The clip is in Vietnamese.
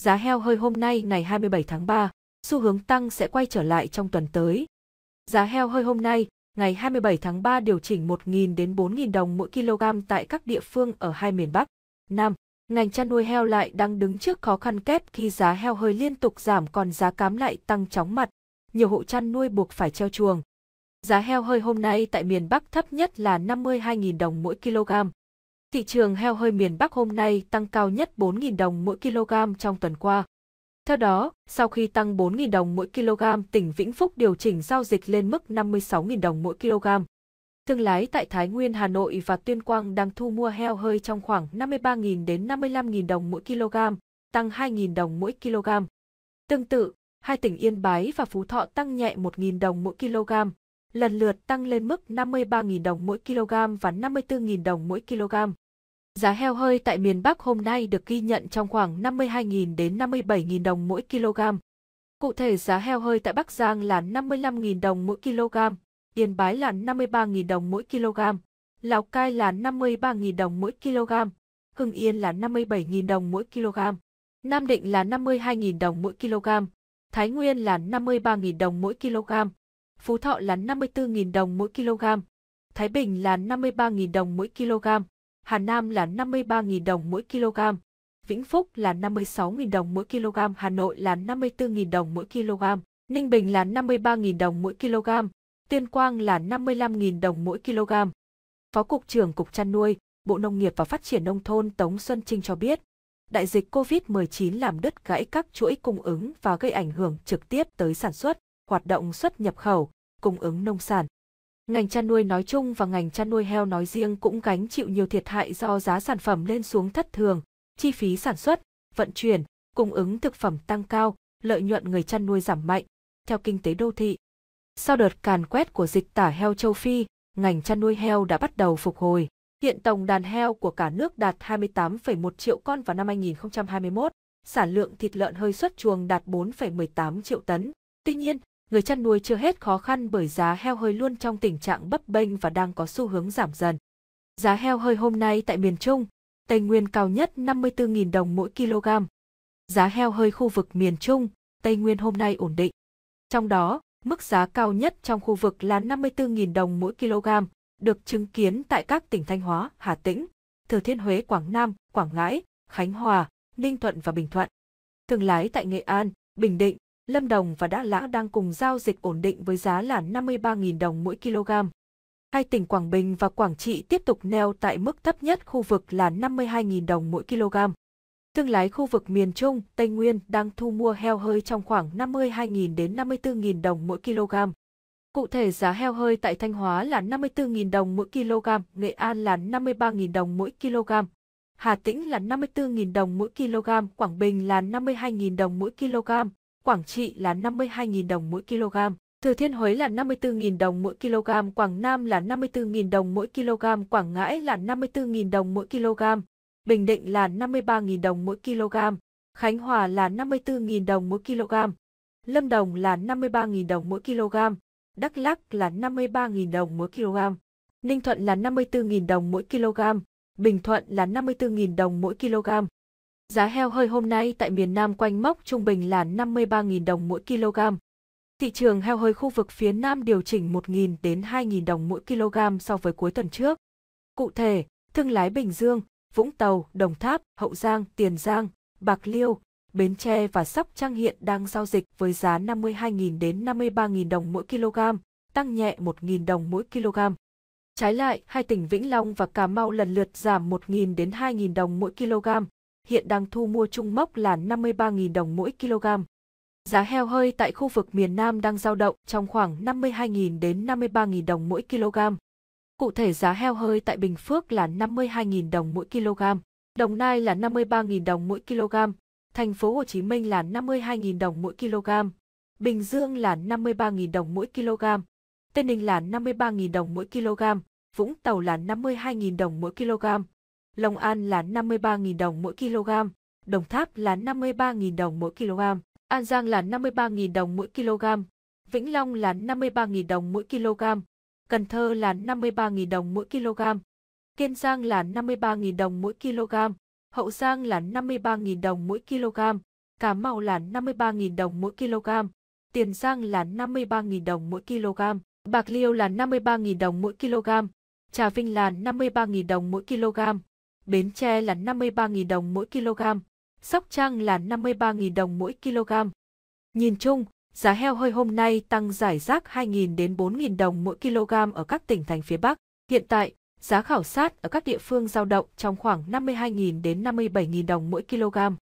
Giá heo hơi hôm nay ngày 27 tháng 3, xu hướng tăng sẽ quay trở lại trong tuần tới. Giá heo hơi hôm nay, ngày 27 tháng 3 điều chỉnh 1.000 đến 4.000 đồng mỗi kg tại các địa phương ở hai miền Bắc, Nam. Ngành chăn nuôi heo lại đang đứng trước khó khăn kép khi giá heo hơi liên tục giảm còn giá cám lại tăng chóng mặt. Nhiều hộ chăn nuôi buộc phải treo chuồng. Giá heo hơi hôm nay tại miền Bắc thấp nhất là 52.000 đồng mỗi kg, Thị trường heo hơi miền Bắc hôm nay tăng cao nhất 4.000 đồng mỗi kg trong tuần qua. Theo đó, sau khi tăng 4.000 đồng mỗi kg, tỉnh Vĩnh Phúc điều chỉnh giao dịch lên mức 56.000 đồng mỗi kg. Thương lái tại Thái Nguyên, Hà Nội và Tuyên Quang đang thu mua heo hơi trong khoảng 53.000 đến 55.000 đồng mỗi kg, tăng 2.000 đồng mỗi kg. Tương tự, hai tỉnh Yên Bái và Phú Thọ tăng nhẹ 1.000 đồng mỗi kg, lần lượt tăng lên mức 53.000 đồng mỗi kg và 54.000 đồng mỗi kg. Giá heo hơi tại miền Bắc hôm nay được ghi nhận trong khoảng 52.000 đến 57.000 đồng mỗi kg. Cụ thể giá heo hơi tại Bắc Giang là 55.000 đồng mỗi kg, Yên Bái là 53.000 đồng mỗi kg, Lào Cai là 53.000 đồng mỗi kg, Hưng Yên là 57.000 đồng mỗi kg, Nam Định là 52.000 đồng mỗi kg, Thái Nguyên là 53.000 đồng mỗi kg, Phú Thọ là 54.000 đồng mỗi kg, Thái Bình là 53.000 đồng mỗi kg, Hà Nam là 53.000 đồng mỗi kg, Vĩnh Phúc là 56.000 đồng mỗi kg, Hà Nội là 54.000 đồng mỗi kg, Ninh Bình là 53.000 đồng mỗi kg, Tuyên Quang là 55.000 đồng mỗi kg. Phó Cục trưởng Cục chăn nuôi, Bộ Nông nghiệp và Phát triển Nông thôn Tống Xuân Trinh cho biết, đại dịch COVID-19 làm đứt gãy các chuỗi cung ứng và gây ảnh hưởng trực tiếp tới sản xuất, hoạt động xuất nhập khẩu, cung ứng nông sản. Ngành chăn nuôi nói chung và ngành chăn nuôi heo nói riêng cũng gánh chịu nhiều thiệt hại do giá sản phẩm lên xuống thất thường, chi phí sản xuất, vận chuyển, cung ứng thực phẩm tăng cao, lợi nhuận người chăn nuôi giảm mạnh, theo kinh tế đô thị. Sau đợt càn quét của dịch tả heo châu Phi, ngành chăn nuôi heo đã bắt đầu phục hồi. Hiện tổng đàn heo của cả nước đạt 28,1 triệu con vào năm 2021, sản lượng thịt lợn hơi xuất chuồng đạt 4,18 triệu tấn. Tuy nhiên, người chăn nuôi chưa hết khó khăn bởi giá heo hơi luôn trong tình trạng bấp bênh và đang có xu hướng giảm dần. Giá heo hơi hôm nay tại miền Trung, Tây Nguyên cao nhất 54.000 đồng mỗi kg. Giá heo hơi khu vực miền Trung, Tây Nguyên hôm nay ổn định. Trong đó, mức giá cao nhất trong khu vực là 54.000 đồng mỗi kg, được chứng kiến tại các tỉnh Thanh Hóa, Hà Tĩnh, Thừa Thiên Huế, Quảng Nam, Quảng Ngãi, Khánh Hòa, Ninh Thuận và Bình Thuận. Thương lái tại Nghệ An, Bình Định, Lâm Đồng và Đã Lã đang cùng giao dịch ổn định với giá là 53.000 đồng mỗi kg. Hai tỉnh Quảng Bình và Quảng Trị tiếp tục neo tại mức thấp nhất khu vực là 52.000 đồng mỗi kg. Thương lái khu vực miền Trung, Tây Nguyên đang thu mua heo hơi trong khoảng 52.000 đến 54.000 đồng mỗi kg. Cụ thể giá heo hơi tại Thanh Hóa là 54.000 đồng mỗi kg, Nghệ An là 53.000 đồng mỗi kg, Hà Tĩnh là 54.000 đồng mỗi kg, Quảng Bình là 52.000 đồng mỗi kg, Quảng Trị là 52.000 đồng mỗi kg, Thừa Thiên Huế là 54.000 đồng mỗi kg, Quảng Nam là 54.000 đồng mỗi kg, Quảng Ngãi là 54.000 đồng mỗi kg, Bình Định là 53.000 đồng mỗi kg, Khánh Hòa là 54.000 đồng mỗi kg, Lâm Đồng là 53.000 đồng mỗi kg, Đắk Lắk là 53.000 đồng mỗi kg, Ninh Thuận là 54.000 đồng mỗi kg, Bình Thuận là 54.000 đồng mỗi kg. Giá heo hơi hôm nay tại miền Nam quanh mốc trung bình là 53.000 đồng mỗi kg. Thị trường heo hơi khu vực phía Nam điều chỉnh 1.000 đến 2.000 đồng mỗi kg so với cuối tuần trước. Cụ thể, thương lái Bình Dương, Vũng Tàu, Đồng Tháp, Hậu Giang, Tiền Giang, Bạc Liêu, Bến Tre và Sóc Trăng hiện đang giao dịch với giá 52.000 đến 53.000 đồng mỗi kg, tăng nhẹ 1.000 đồng mỗi kg. Trái lại, hai tỉnh Vĩnh Long và Cà Mau lần lượt giảm 1.000 đến 2.000 đồng mỗi kg, hiện đang thu mua trung mốc là 53.000 đồng mỗi kg. Giá heo hơi tại khu vực miền Nam đang giao động trong khoảng 52.000 đến 53.000 đồng mỗi kg. Cụ thể giá heo hơi tại Bình Phước là 52.000 đồng mỗi kg, Đồng Nai là 53.000 đồng mỗi kg, Thành phố Hồ Chí Minh là 52.000 đồng mỗi kg, Bình Dương là 53.000 đồng mỗi kg, Tây Ninh là 53.000 đồng mỗi kg, Vũng Tàu là 52.000 đồng mỗi kg, Long An là 53.000 đồng mỗi kg, Đồng Tháp là 53.000 đồng mỗi kg, An Giang là 53.000 đồng mỗi kg, Vĩnh Long là 53.000 đồng mỗi kg, Cần Thơ là 53.000 đồng mỗi kg, Kiên Giang là 53.000 đồng mỗi kg, Hậu Giang là 53.000 đồng mỗi kg, Cà Mau là 53.000 đồng mỗi kg, Tiền Giang là 53.000 đồng mỗi kg, Bạc Liêu là 53.000 đồng mỗi kg, Trà Vinh là 53.000 đồng mỗi kg. Bến Tre là 53.000 đồng mỗi kg, Sóc Trăng là 53.000 đồng mỗi kg. Nhìn chung, giá heo hơi hôm nay tăng giải rác 2.000 đến 4.000 đồng mỗi kg ở các tỉnh thành phía Bắc. Hiện tại, giá khảo sát ở các địa phương giao động trong khoảng 52.000 đến 57.000 đồng mỗi kg.